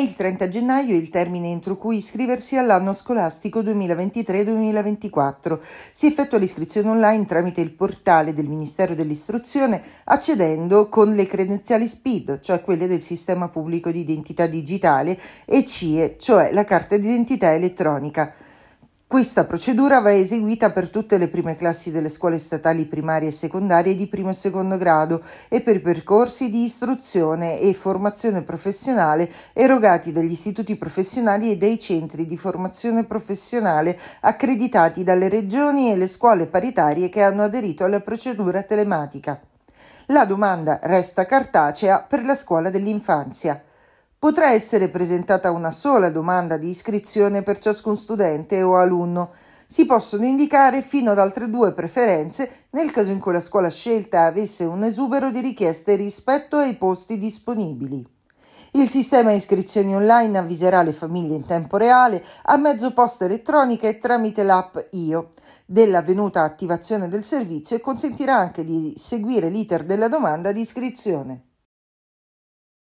il 30 gennaio il termine entro cui iscriversi all'anno scolastico 2023-2024. Si effettua l'iscrizione online tramite il portale del Ministero dell'Istruzione accedendo con le credenziali SPID, cioè quelle del Sistema Pubblico di Identità Digitale, e CIE, cioè la carta d'identità elettronica. Questa procedura va eseguita per tutte le prime classi delle scuole statali primarie e secondarie di primo e secondo grado e per percorsi di istruzione e formazione professionale erogati dagli istituti professionali e dai centri di formazione professionale accreditati dalle regioni e le scuole paritarie che hanno aderito alla procedura telematica. La domanda resta cartacea per la scuola dell'infanzia. Potrà essere presentata una sola domanda di iscrizione per ciascun studente o alunno. Si possono indicare fino ad altre due preferenze nel caso in cui la scuola scelta avesse un esubero di richieste rispetto ai posti disponibili. Il sistema iscrizioni online avviserà le famiglie in tempo reale a mezzo posta elettronica e tramite l'app IO dell'avvenuta attivazione del servizio e consentirà anche di seguire l'iter della domanda di iscrizione.